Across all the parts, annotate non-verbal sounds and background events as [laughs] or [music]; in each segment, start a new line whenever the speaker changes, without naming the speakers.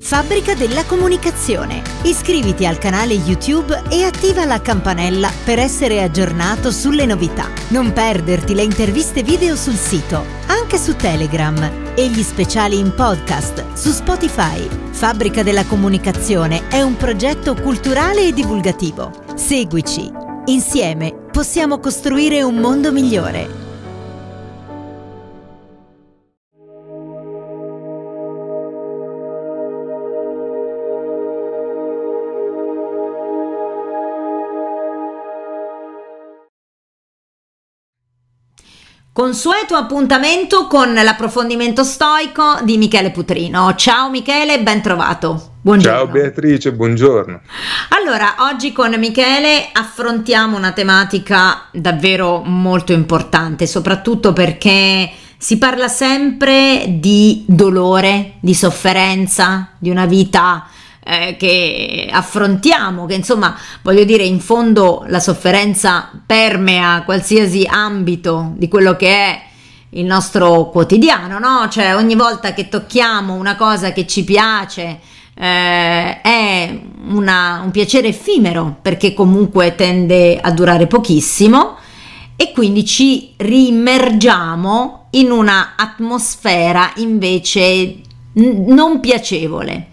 Fabbrica della Comunicazione. Iscriviti al canale YouTube e attiva la campanella per essere aggiornato sulle novità. Non perderti le interviste video sul sito, anche su Telegram e gli speciali in podcast su Spotify. Fabbrica della Comunicazione è un progetto culturale e divulgativo. Seguici. Insieme possiamo costruire un mondo migliore. Consueto appuntamento con l'approfondimento stoico di Michele Putrino. Ciao Michele, ben trovato.
Buongiorno. Ciao Beatrice, buongiorno.
Allora, oggi con Michele affrontiamo una tematica davvero molto importante, soprattutto perché si parla sempre di dolore, di sofferenza, di una vita eh, che affrontiamo, che insomma voglio dire in fondo la sofferenza permea qualsiasi ambito di quello che è il nostro quotidiano, no? Cioè ogni volta che tocchiamo una cosa che ci piace, eh, è una, un piacere effimero perché comunque tende a durare pochissimo e quindi ci rimergiamo in una atmosfera invece non piacevole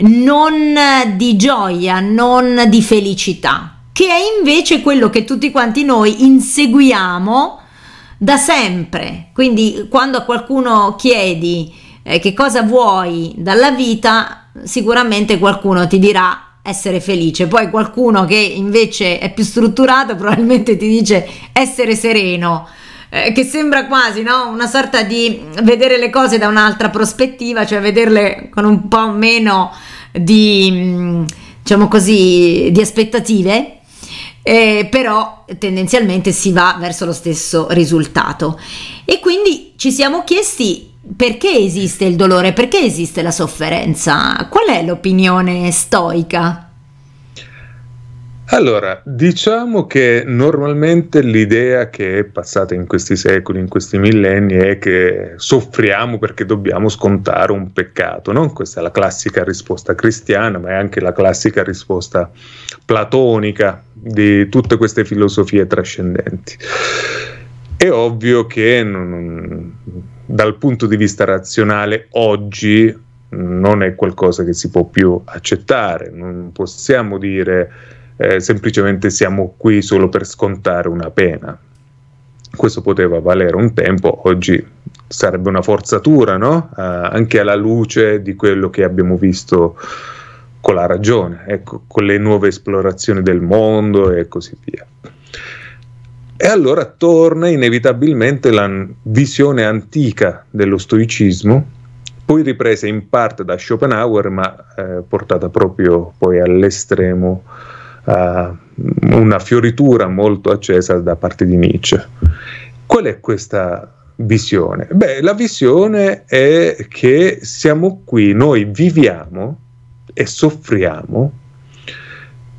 non di gioia, non di felicità, che è invece quello che tutti quanti noi inseguiamo da sempre. Quindi quando a qualcuno chiedi eh, che cosa vuoi dalla vita, sicuramente qualcuno ti dirà essere felice, poi qualcuno che invece è più strutturato probabilmente ti dice essere sereno. Eh, che sembra quasi no? una sorta di vedere le cose da un'altra prospettiva, cioè vederle con un po' meno di, diciamo così, di aspettative eh, però tendenzialmente si va verso lo stesso risultato. E quindi ci siamo chiesti perché esiste il dolore, perché esiste la sofferenza, qual è l'opinione stoica?
Allora, diciamo che normalmente l'idea che è passata in questi secoli, in questi millenni, è che soffriamo perché dobbiamo scontare un peccato. No? Questa è la classica risposta cristiana, ma è anche la classica risposta platonica di tutte queste filosofie trascendenti. È ovvio che non, dal punto di vista razionale oggi non è qualcosa che si può più accettare, non possiamo dire eh, semplicemente siamo qui solo per scontare una pena. Questo poteva valere un tempo, oggi sarebbe una forzatura, no? eh, anche alla luce di quello che abbiamo visto con la ragione, ecco, con le nuove esplorazioni del mondo e così via. E allora torna inevitabilmente la visione antica dello stoicismo, poi ripresa in parte da Schopenhauer, ma eh, portata proprio poi all'estremo eh, una fioritura molto accesa da parte di Nietzsche. Qual è questa visione? Beh, la visione è che siamo qui, noi viviamo e soffriamo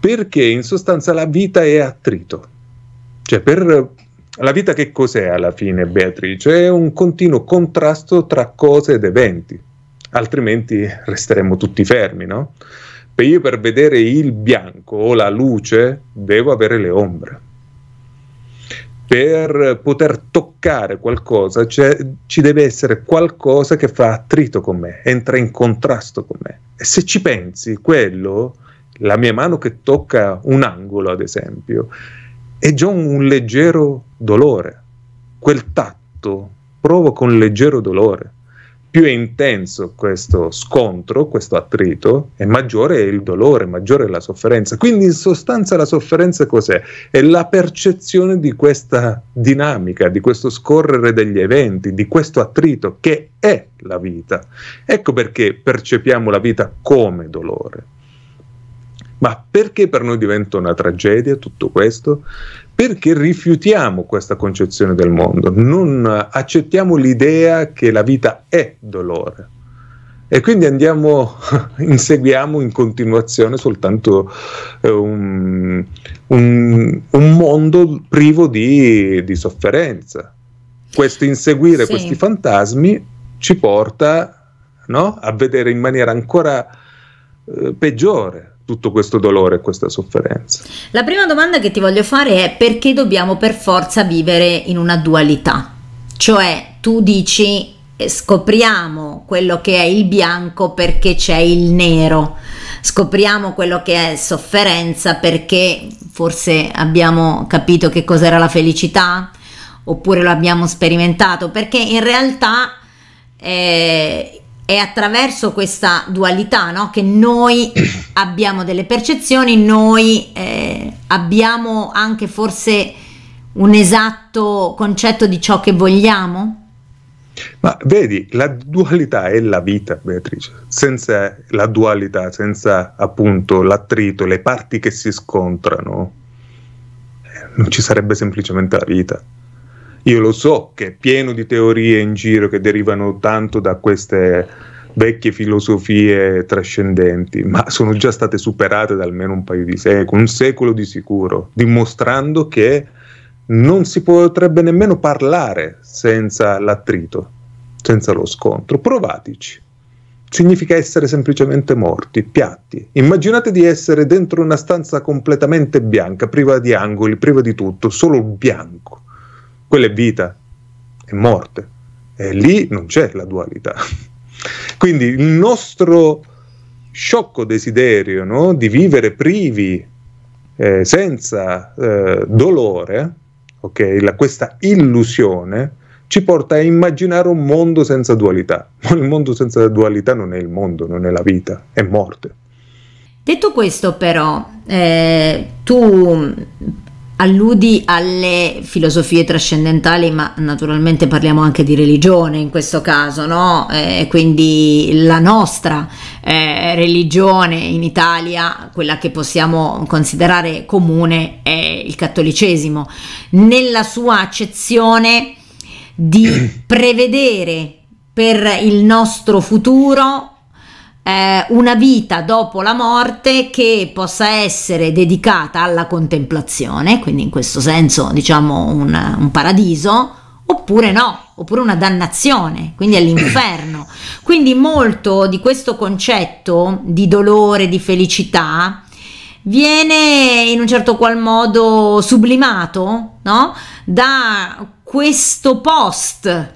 perché in sostanza la vita è attrito. Cioè, per la vita che cos'è alla fine, Beatrice? È un continuo contrasto tra cose ed eventi, altrimenti resteremmo tutti fermi, no? io per vedere il bianco o la luce devo avere le ombre. Per poter toccare qualcosa cioè, ci deve essere qualcosa che fa attrito con me, entra in contrasto con me. E se ci pensi, quello, la mia mano che tocca un angolo, ad esempio, è già un leggero dolore. Quel tatto provoca un leggero dolore più è intenso questo scontro, questo attrito, e maggiore è il dolore, maggiore è la sofferenza. Quindi in sostanza la sofferenza cos'è? È la percezione di questa dinamica, di questo scorrere degli eventi, di questo attrito che è la vita. Ecco perché percepiamo la vita come dolore. Ma perché per noi diventa una tragedia tutto questo? Perché rifiutiamo questa concezione del mondo, non accettiamo l'idea che la vita è dolore. E quindi andiamo, [laughs] inseguiamo in continuazione soltanto eh, un, un, un, mondo privo di, di sofferenza. Questo inseguire sì. questi fantasmi ci porta no, a vedere in maniera ancora eh, peggiore tutto questo dolore e questa sofferenza.
La prima domanda che ti voglio fare è perché dobbiamo per forza vivere in una dualità? Cioè tu dici eh, scopriamo quello che è il bianco perché c'è il nero, scopriamo quello che è sofferenza perché forse abbiamo capito che cos'era la felicità oppure lo abbiamo sperimentato perché in realtà eh, è attraverso questa dualità no? che noi [clears throat] abbiamo delle percezioni, noi eh, abbiamo anche forse un esatto concetto di ciò che vogliamo?
Ma vedi, la dualità è la vita, Beatrice. Senza la dualità, senza appunto l'attrito, le parti che si scontrano, eh, non ci sarebbe semplicemente la vita. Io lo so che è pieno di teorie in giro che derivano tanto da queste vecchie filosofie trascendenti, ma sono già state superate da almeno un paio di secoli, un secolo di sicuro, dimostrando che non si potrebbe nemmeno parlare senza l'attrito, senza lo scontro. Provateci. Significa essere semplicemente morti, piatti. Immaginate di essere dentro una stanza completamente bianca, priva di angoli, priva di tutto, solo bianco quella è vita, è morte. E lì non c'è la dualità. [laughs] Quindi il nostro sciocco desiderio no, di vivere privi, eh, senza eh, dolore, okay, la, questa illusione, ci porta a immaginare un mondo senza dualità. Ma il mondo senza dualità non è il mondo, non è la vita, è morte.
Detto questo, però, eh, tu alludi alle filosofie trascendentali, ma naturalmente parliamo anche di religione in questo caso, no? Eh, quindi la nostra eh, religione in Italia, quella che possiamo considerare comune, è il cattolicesimo, nella sua accezione di [clears throat] prevedere per il nostro futuro eh, una vita dopo la morte che possa essere dedicata alla contemplazione, quindi in questo senso diciamo un, un paradiso, oppure no, oppure una dannazione, quindi all'inferno. [clears throat] Quindi molto di questo concetto di dolore, di felicità, viene in un certo qual modo sublimato no? da questo post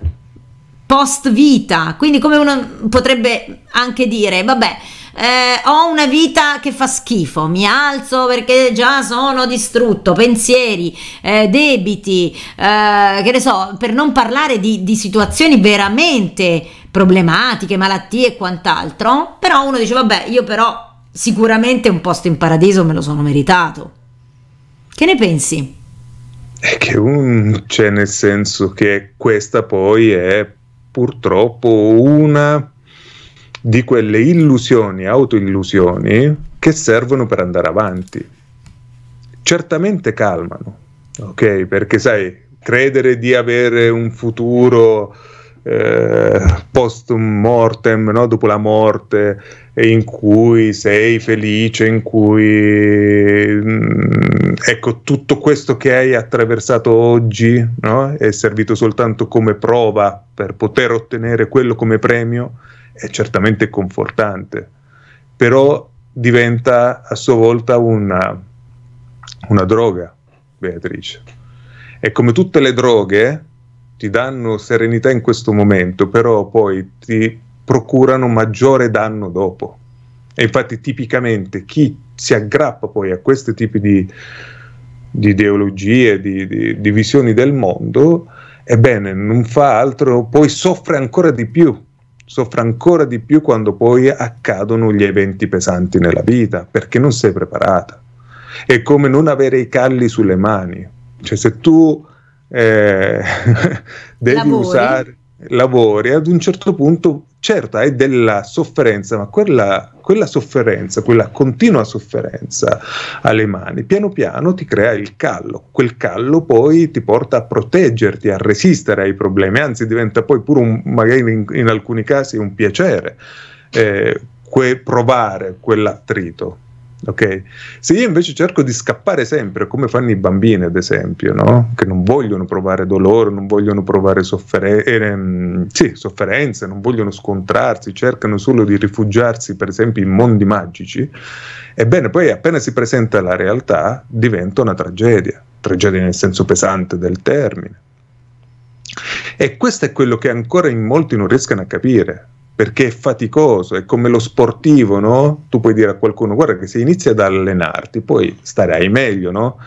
post vita, quindi come uno potrebbe anche dire, vabbè, eh, ho una vita che fa schifo, mi alzo perché già sono distrutto, pensieri, eh, debiti, eh, che ne so, per non parlare di, di situazioni veramente problematiche, malattie e quant'altro, però uno dice, vabbè, io però sicuramente un posto in paradiso me lo sono meritato. Che ne pensi?
È che un, c'è cioè, nel senso che questa poi è purtroppo una di quelle illusioni, autoillusioni che servono per andare avanti. Certamente calmano, ok? Perché sai, credere di avere un futuro eh, post mortem, no? dopo la morte, in cui sei felice, in cui mm, ecco tutto questo che hai attraversato oggi no? è servito soltanto come prova per poter ottenere quello come premio, è certamente confortante, però diventa a sua volta una, una droga, Beatrice. E come tutte le droghe, ti danno serenità in questo momento, però poi ti procurano maggiore danno dopo. E infatti tipicamente chi si aggrappa poi a questi tipi di, di ideologie, di, di, di, visioni del mondo, ebbene non fa altro, poi soffre ancora di più, soffre ancora di più quando poi accadono gli eventi pesanti nella vita, perché non sei preparata. È come non avere i calli sulle mani, cioè se tu eh, [laughs] devi lavori. usare lavori, ad un certo punto, certo, hai della sofferenza, ma quella, quella, sofferenza, quella continua sofferenza alle mani, piano piano ti crea il callo. Quel callo poi ti porta a proteggerti, a resistere ai problemi, anzi diventa poi pure, un, magari in, in, alcuni casi, un piacere eh, que- provare quell'attrito. Okay? Se io invece cerco di scappare sempre, come fanno i bambini ad esempio, no? che non vogliono provare dolore, non vogliono provare sofferen- ehm, mm, sì, sofferenze, non vogliono scontrarsi, cercano solo di rifugiarsi per esempio in mondi magici, ebbene poi appena si presenta la realtà diventa una tragedia, tragedia nel senso pesante del termine. E questo è quello che ancora in molti non riescono a capire, perché è faticoso, è come lo sportivo, no? Tu puoi dire a qualcuno, guarda che se inizi ad allenarti, poi starai meglio, no?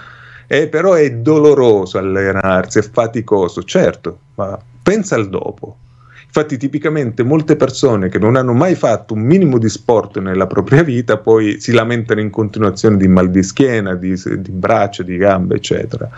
Eh, però è doloroso allenarsi, è faticoso, certo, ma pensa al dopo. Infatti, tipicamente molte persone che non hanno mai fatto un minimo di sport nella propria vita poi si lamentano in continuazione di mal di schiena, di, di braccia, di gambe, eccetera.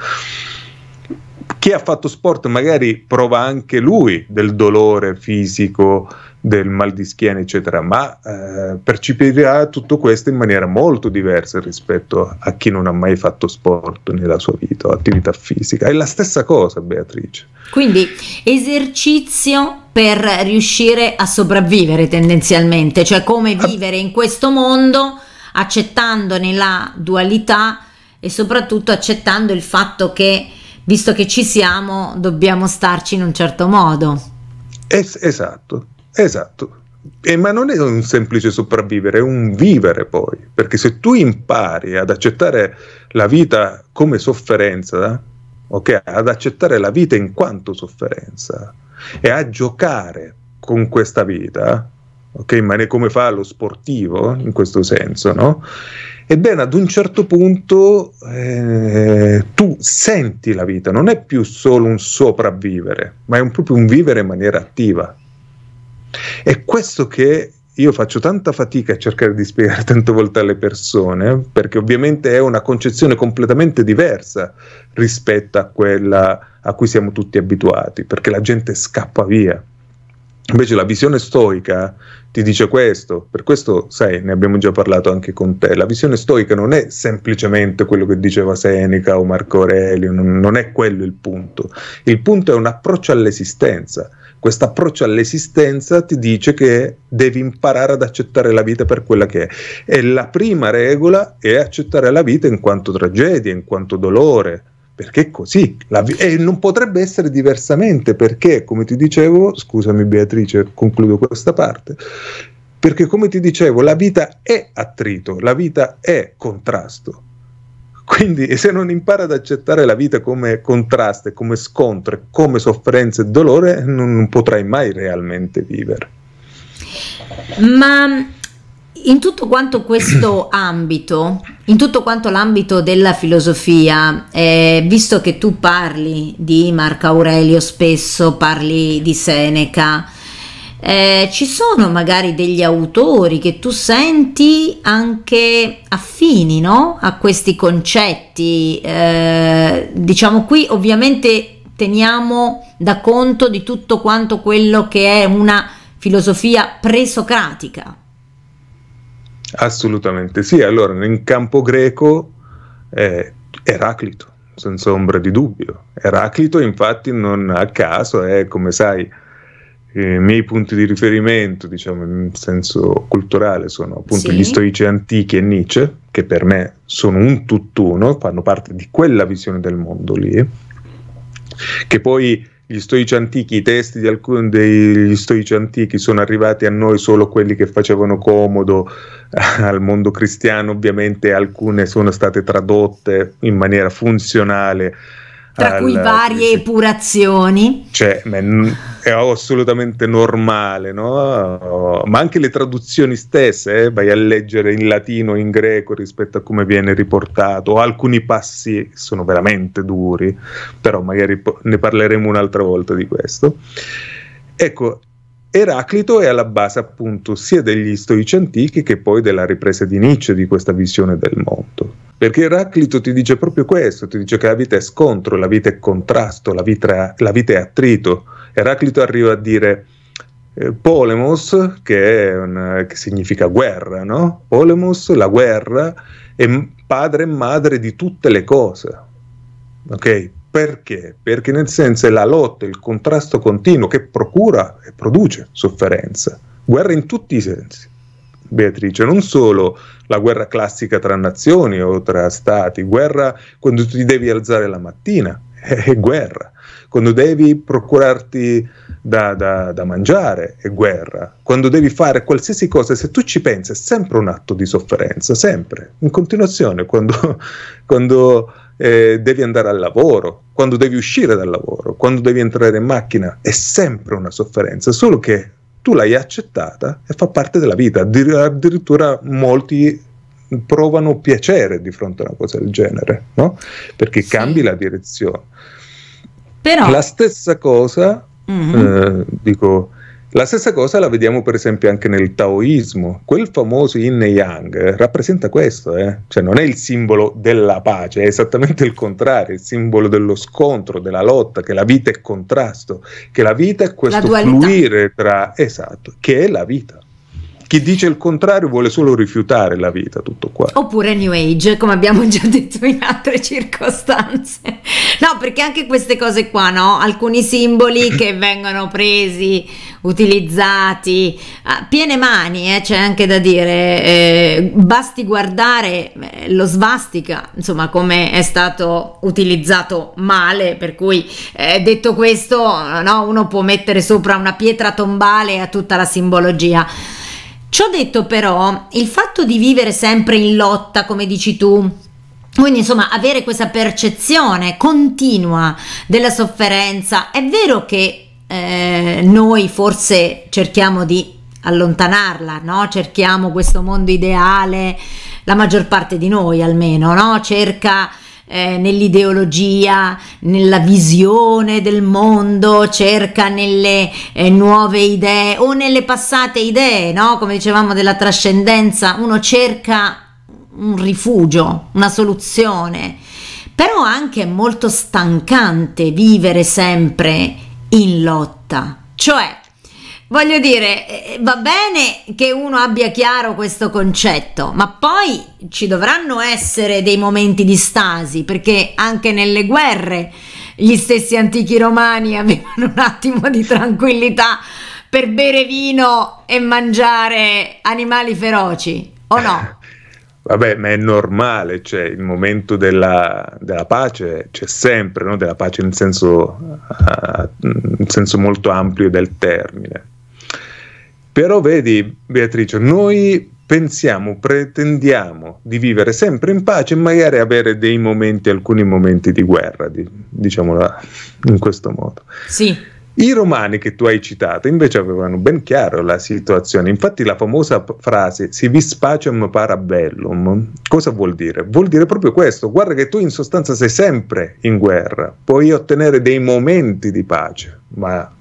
Chi ha fatto sport magari prova anche lui del dolore fisico, del mal di schiena, eccetera, ma eh, percepirà tutto questo in maniera molto diversa rispetto a chi non ha mai fatto sport nella sua vita o attività fisica. È la stessa cosa, Beatrice.
Quindi esercizio per riuscire a sopravvivere tendenzialmente, cioè come vivere in questo mondo accettandone la dualità e soprattutto accettando il fatto che visto che ci siamo dobbiamo starci in un certo modo.
Es- esatto, Esatto. Eh, ma non è un semplice sopravvivere, è un vivere poi, perché se tu impari ad accettare la vita come sofferenza, ok, ad accettare la vita in quanto sofferenza e a giocare con questa vita, okay, ma come fa lo sportivo in questo senso, no? Ebbene, ad un certo punto eh, tu senti la vita, non è più solo un sopravvivere, ma è un, proprio un vivere in maniera attiva. È questo che io faccio tanta fatica a cercare di spiegare [laughs] tante volte alle persone, perché ovviamente è una concezione completamente diversa rispetto a quella a cui siamo tutti abituati, perché la gente scappa via Invece la visione stoica ti dice questo, per questo, sai, ne abbiamo già parlato anche con te, la visione stoica non è semplicemente quello che diceva Seneca o Marco Aurelio, non, non è quello il punto, il punto è un approccio all'esistenza, questo approccio all'esistenza ti dice che devi imparare ad accettare la vita per quella che è e la prima regola è accettare la vita in quanto tragedia, in quanto dolore, perché così vi- e non potrebbe essere diversamente perché come ti dicevo scusami Beatrice concludo questa parte perché come ti dicevo la vita è attrito la vita è contrasto quindi [laughs] se non impara ad accettare la vita come contrasto come scontro come sofferenza e dolore non, non potrai mai realmente vivere
ma in tutto quanto questo [clears throat] ambito, in tutto quanto l'ambito della filosofia, eh, visto che tu parli di Marco Aurelio spesso, parli di Seneca, eh, ci sono magari degli autori che tu senti anche affini no? a questi concetti. Eh, diciamo qui ovviamente teniamo da conto di tutto quanto quello che è una filosofia presocratica.
Assolutamente sì, allora in campo greco eh, Eraclito, senza ombra di dubbio. Eraclito infatti non a caso è, come sai, i miei punti di riferimento, diciamo in senso culturale, sono appunto sì. gli stoici antichi e Nietzsche, che per me sono un tutt'uno, fanno parte di quella visione del mondo lì, che poi gli stoici antichi, i testi di alcuni degli stoici antichi sono arrivati a noi solo quelli che facevano comodo eh, al mondo cristiano, ovviamente alcune sono state tradotte in maniera funzionale. Tra al, cui varie
epurazioni.
Cioè, ma, è assolutamente normale, no? ma anche le traduzioni stesse, eh? vai a leggere in latino in greco rispetto a come viene riportato, alcuni passi sono veramente duri, però magari ne parleremo un'altra volta di questo. Ecco, Eraclito è alla base appunto sia degli stoici antichi che poi della ripresa di Nietzsche di questa visione del mondo. Perché Eraclito ti dice proprio questo, ti dice che la vita è scontro, la vita è contrasto, la vita, la vita è attrito Eraclito arriva a dire eh, polemos, che, una, che, significa guerra, no? Polemos, la guerra, è padre e madre di tutte le cose. Ok? Perché? Perché nel senso è la lotta, il contrasto continuo che procura e produce sofferenza. Guerra in tutti i sensi. Beatrice, non solo la guerra classica tra nazioni o tra stati, guerra quando tu ti devi alzare la mattina, è guerra. Quando devi procurarti da, da, da, mangiare è guerra. Quando devi fare qualsiasi cosa, se tu ci pensi, è sempre un atto di sofferenza, sempre, in continuazione, quando, [laughs] quando eh, devi andare al lavoro, quando devi uscire dal lavoro, quando devi entrare in macchina, è sempre una sofferenza, solo che tu l'hai accettata e fa parte della vita. addirittura molti provano piacere di fronte a una cosa del genere, no? perché sì. cambi la direzione. Però... La stessa cosa,
mm-hmm.
eh, dico, la stessa cosa la vediamo per esempio anche nel taoismo, quel famoso yin e yang eh, rappresenta questo, eh? cioè non è il simbolo della pace, è esattamente il contrario, il simbolo dello scontro, della lotta, che la vita è contrasto, che la vita è questo fluire tra, esatto, che è la vita. Chi dice il contrario vuole solo rifiutare la vita, tutto
qua. Oppure New Age, come abbiamo già detto in altre circostanze. No, perché anche queste cose qua, no? Alcuni simboli che [clears throat] vengono presi, utilizzati, a ah, piene mani, eh, c'è anche da dire. Eh, basti guardare eh, lo svastica, insomma, come è stato utilizzato male, per cui eh, detto questo, no, uno può mettere sopra una pietra tombale a tutta la simbologia. Ciò detto però, il fatto di vivere sempre in lotta, come dici tu, quindi insomma avere questa percezione continua della sofferenza, è vero che eh, noi forse cerchiamo di allontanarla, no? cerchiamo questo mondo ideale, la maggior parte di noi almeno, no? cerca eh, nell'ideologia, nella visione del mondo, cerca nelle eh, nuove idee o nelle passate idee, no? come dicevamo della trascendenza, uno cerca un rifugio, una soluzione, però anche è molto stancante vivere sempre in lotta, cioè voglio dire, eh, eh, va bene che uno abbia chiaro questo concetto, ma poi ci dovranno essere dei momenti di stasi, perché anche nelle guerre gli stessi antichi romani [laughs] avevano un attimo di tranquillità per bere vino e mangiare animali feroci, o no? [laughs]
Vabbè, ma è normale, cioè il momento della, della pace c'è sempre, no? della pace nel senso, uh, eh, in senso molto ampio del termine. Però vedi, Beatrice, noi pensiamo, pretendiamo di vivere sempre in pace e magari avere dei momenti, alcuni momenti di guerra, di, diciamola in questo modo. Sì. I romani che tu hai citato invece avevano ben chiaro la situazione, infatti la famosa frase si vis pacem parabellum, cosa vuol dire? Vuol dire proprio questo, guarda che tu in sostanza sei sempre in guerra, puoi ottenere dei momenti di pace, ma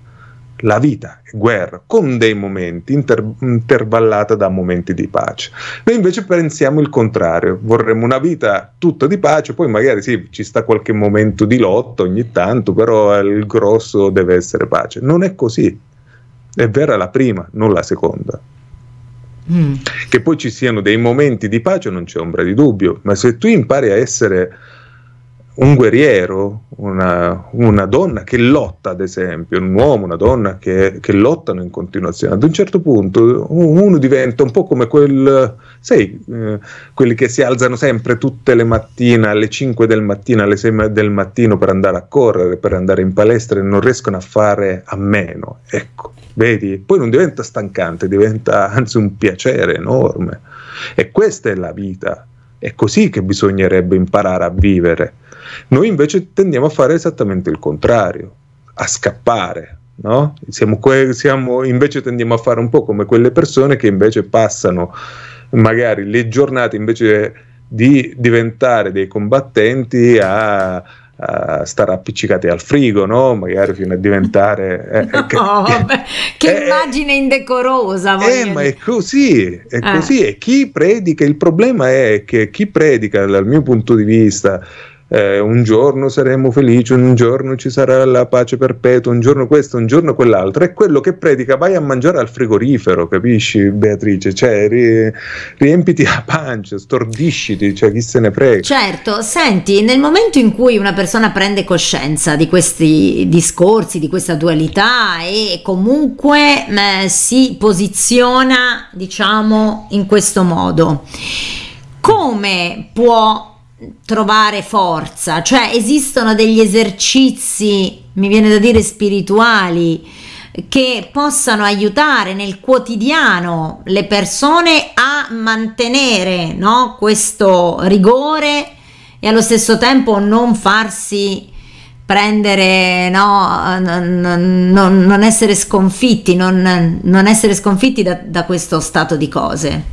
la vita è guerra, con dei momenti inter- intervallata da momenti di pace. Noi invece pensiamo il contrario, vorremmo una vita tutta di pace, poi magari sì, ci sta qualche momento di lotta ogni tanto, però il grosso deve essere pace. Non è così. È vera la prima, non la seconda. Mm. Che poi ci siano dei momenti di pace non c'è ombra di dubbio, ma se tu impari a essere un guerriero, una, una, donna che lotta, ad esempio, un uomo, una donna che, che, lottano in continuazione. Ad un certo punto uno diventa un po' come quel, sai, eh, quelli che si alzano sempre tutte le mattine, alle 5 del mattino, alle 6 del mattino per andare a correre, per andare in palestra e non riescono a fare a meno. Ecco, vedi? Poi non diventa stancante, diventa anzi un piacere enorme. E questa è la vita. È così che bisognerebbe imparare a vivere noi invece tendiamo a fare esattamente il contrario, a scappare. No? Siamo que- siamo, invece tendiamo a fare un po' come quelle persone che invece passano magari le giornate invece di diventare dei combattenti a, a stare appiccicati al frigo, no? magari fino a diventare... [laughs] Eh, no, eh, che, vabbè,
[laughs] che eh, immagine indecorosa! Eh, ma
è così, è eh. così, e chi predica, il problema è che chi predica dal mio punto di vista eh, un giorno saremo felici, un giorno ci sarà la pace perpetua, un giorno questo, un giorno quell'altro. È quello che predica, vai a mangiare al frigorifero, capisci Beatrice? Cioè, ri- riempiti la pancia, stordisciti, cioè chi se ne prega.
Certo, senti, nel momento in cui una persona prende coscienza di questi discorsi, di questa dualità e comunque eh, si posiziona, diciamo, in questo modo, come può trovare forza, cioè esistono degli esercizi, mi viene da dire spirituali, che possano aiutare nel quotidiano le persone a mantenere no, questo rigore e allo stesso tempo non farsi prendere, no, non, non essere sconfitti, non, non essere sconfitti da, da questo stato di cose.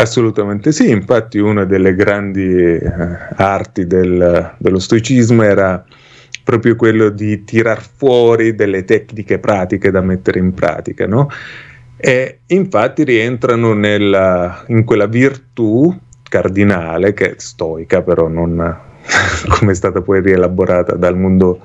Assolutamente sì, infatti una delle grandi eh, arti del, dello stoicismo era proprio quello di tirar fuori delle tecniche pratiche da mettere in pratica, no? E infatti rientrano nella, in quella virtù cardinale, che è stoica però non [laughs] come è stata poi rielaborata dal mondo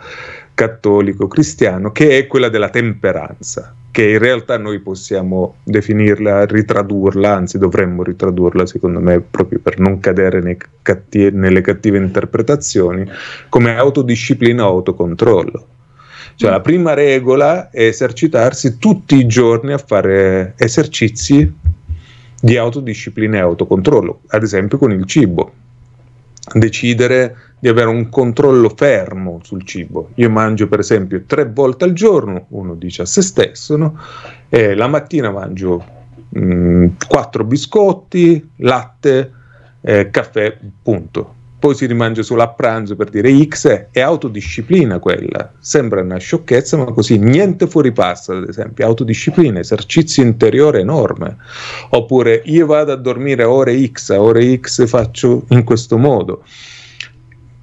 cattolico cristiano, che è quella della temperanza che in realtà noi possiamo definirla, ritradurla, anzi dovremmo ritradurla secondo me proprio per non cadere cattive, nelle cattive interpretazioni, come autodisciplina o autocontrollo. Cioè la prima regola è esercitarsi tutti i giorni a fare esercizi di autodisciplina e autocontrollo, ad esempio con il cibo. Decidere di avere un controllo fermo sul cibo. Io mangio per esempio tre volte al giorno, uno dice a se stesso, no? e la mattina mangio mh, mm, quattro biscotti, latte, eh, caffè, punto. Poi si rimangia solo a pranzo per dire X, è autodisciplina quella. Sembra una sciocchezza, ma così niente fuori passa, ad esempio, autodisciplina, esercizio interiore enorme. Oppure io vado a dormire a ore X, a ore X faccio in questo modo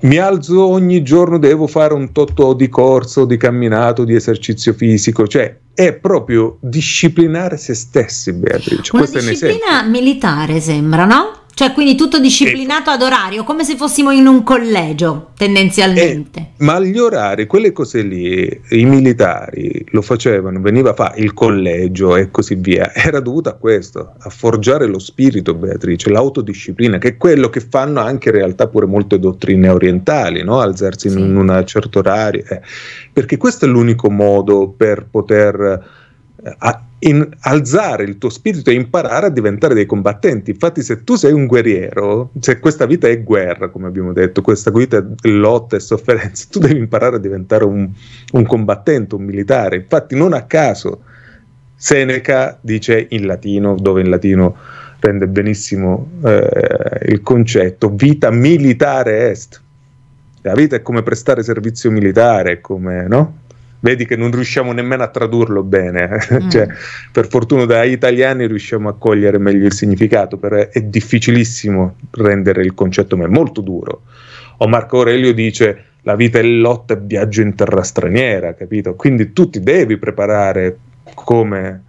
mi alzo ogni giorno, devo fare un totto di corso, di camminato, di esercizio fisico, cioè è proprio disciplinare se stessi, Beatrice. Una Questo disciplina
militare sembra, no? Cioè, quindi tutto disciplinato e... ad orario, come se fossimo in un collegio, tendenzialmente. E...
Eh, ma gli orari, quelle cose lì, i militari lo facevano, veniva fa il collegio e così via. Era dovuto a questo, a forgiare lo spirito, Beatrice, l'autodisciplina, che è quello che fanno anche in realtà pure molte dottrine orientali, no? alzarsi sì. in un certo orario. Eh. Perché questo è l'unico modo per poter... Eh, a- in alzare il tuo spirito e imparare a diventare dei combattenti. Infatti, se tu sei un guerriero, se questa vita è guerra, come abbiamo detto, questa vita è lotta e sofferenza, tu devi imparare a diventare un, un combattente, un militare. Infatti, non a caso Seneca dice in latino, dove in latino rende benissimo eh, il concetto, vita militare est. La vita è come prestare servizio militare, come no? vedi che non riusciamo nemmeno a tradurlo bene. Eh. Mm. cioè, per fortuna da italiani riusciamo a cogliere meglio il significato, però è difficilissimo rendere il concetto, ma è molto duro. O Marco Aurelio dice la vita è lotta e viaggio in terra straniera, capito? Quindi tu ti devi preparare come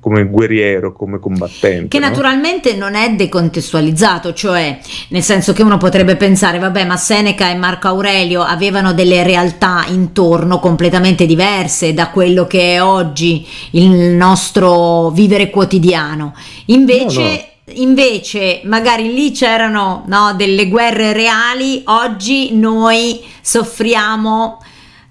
come guerriero, come combattente. Che no?
naturalmente non è decontestualizzato, cioè nel senso che uno potrebbe pensare, vabbè, ma Seneca e Marco Aurelio avevano delle realtà intorno completamente diverse da quello che è oggi il nostro vivere quotidiano. Invece... No, no. Invece, magari lì c'erano delle guerre reali, oggi noi soffriamo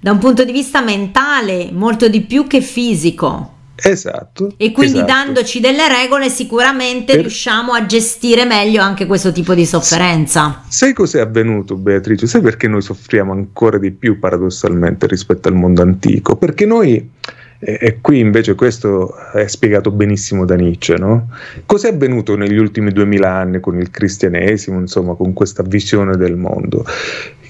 da un punto di vista mentale molto di più che fisico.
Esatto.
E quindi esatto. dandoci delle regole sicuramente per... riusciamo a gestire meglio anche questo tipo di sofferenza.
Sai cos'è avvenuto Beatrice? Sai perché noi soffriamo ancora di più paradossalmente rispetto al mondo antico? Perché noi, e qui invece questo è spiegato benissimo da Nietzsche, no? Cos'è avvenuto negli ultimi duemila anni con il cristianesimo, insomma con questa visione del mondo?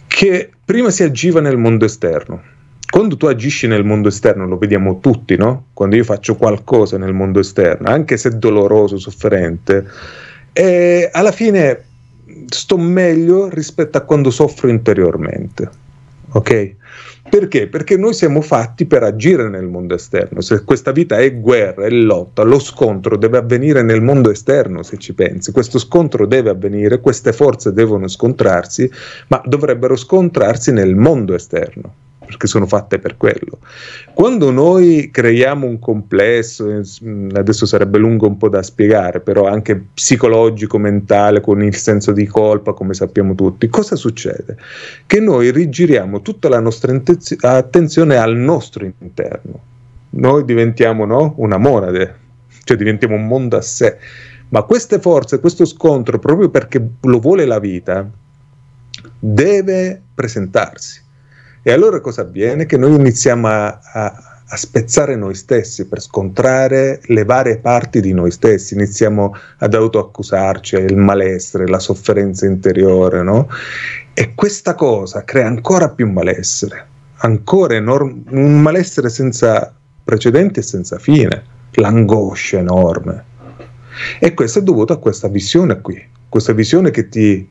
Che prima si agiva nel mondo esterno quando tu agisci nel mondo esterno, lo vediamo tutti, no? Quando io faccio qualcosa nel mondo esterno, anche se doloroso, sofferente, e alla fine sto meglio rispetto a quando soffro interiormente. Ok? Perché? Perché noi siamo fatti per agire nel mondo esterno. Se questa vita è guerra, è lotta, lo scontro deve avvenire nel mondo esterno, se ci pensi. Questo scontro deve avvenire, queste forze devono scontrarsi, ma dovrebbero scontrarsi nel mondo esterno perché sono fatte per quello. Quando noi creiamo un complesso, eh, adesso sarebbe lungo un po' da spiegare, però anche psicologico, mentale, con il senso di colpa, come sappiamo tutti, cosa succede? Che noi rigiriamo tutta la nostra attenzione al nostro interno. Noi diventiamo no? una monade, cioè diventiamo un mondo a sé. Ma queste forze, questo scontro, proprio perché lo vuole la vita, deve presentarsi. E allora cosa avviene? Che noi iniziamo a, a, a, spezzare noi stessi per scontrare le varie parti di noi stessi, iniziamo ad autoaccusarci, il malessere, la sofferenza interiore, no? E questa cosa crea ancora più malessere, ancora enorm- un malessere senza precedenti e senza fine, l'angoscia enorme. E questo è dovuto a questa visione qui, questa visione che ti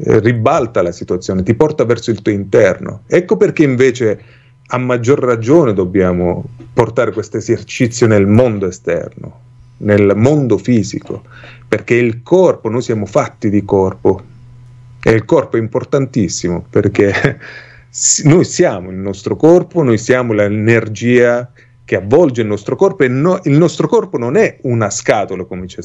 eh, ribalta la situazione, ti porta verso il tuo interno. Ecco perché invece a maggior ragione dobbiamo portare questo esercizio nel mondo esterno, nel mondo fisico, perché il corpo, noi siamo fatti di corpo e il corpo è importantissimo perché [laughs] noi siamo il nostro corpo, noi siamo l'energia che avvolge il nostro corpo e no, il nostro corpo non è una scatola come [laughs] ci è,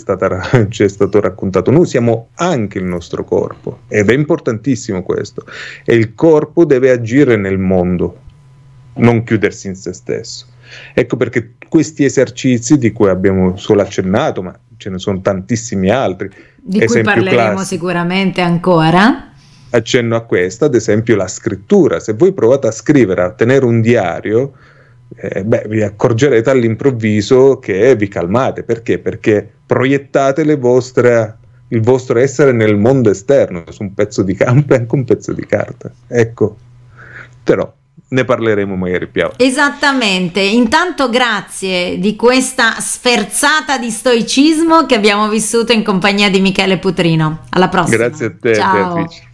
stato raccontato, noi siamo anche il nostro corpo ed è importantissimo questo e il corpo deve agire nel mondo, non chiudersi in se stesso. Ecco perché questi esercizi di cui abbiamo solo accennato, ma ce ne sono tantissimi altri, di cui parleremo classico.
sicuramente ancora
accenno a questa, ad esempio la scrittura. Se voi provate a scrivere, a tenere un diario, eh, beh, vi accorgerete all'improvviso che vi calmate. Perché? Perché proiettate le vostre il vostro essere nel mondo esterno, su un pezzo di campo e anche un pezzo di carta. Ecco, però ne parleremo magari più avanti.
Esattamente, intanto grazie di questa sferzata di stoicismo che abbiamo vissuto in compagnia di Michele Putrino.
Alla prossima. Grazie a te, Ciao. Beatrice.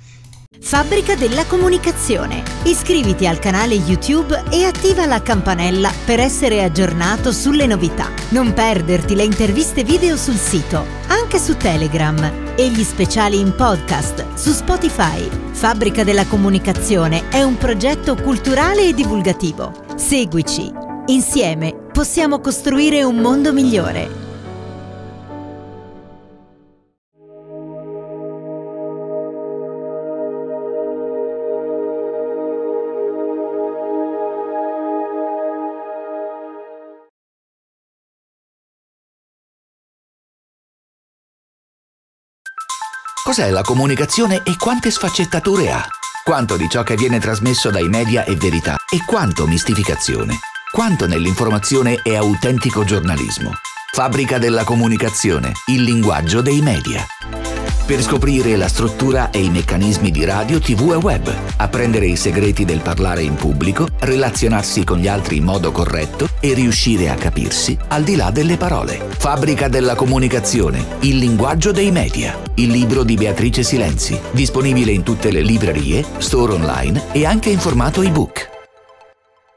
Fabbrica della Comunicazione. Iscriviti al canale YouTube e attiva la campanella per essere aggiornato sulle novità. Non perderti le interviste video sul sito, anche su Telegram e gli speciali in podcast su Spotify. Fabbrica della Comunicazione è un progetto culturale e divulgativo. Seguici. Insieme possiamo costruire un mondo migliore. Cos'è la comunicazione e quante sfaccettature ha? Quanto di ciò che viene trasmesso dai
media è verità e quanto mistificazione? Quanto nell'informazione è autentico giornalismo? Fabbrica della comunicazione, il linguaggio dei media per scoprire la struttura e i meccanismi di radio, tv e web, apprendere i segreti del parlare in pubblico, relazionarsi con gli altri in modo corretto e riuscire a capirsi al di là delle parole. Fabbrica della comunicazione, il linguaggio dei media, il libro di Beatrice Silenzi, disponibile in tutte le librerie, store online e anche in formato ebook.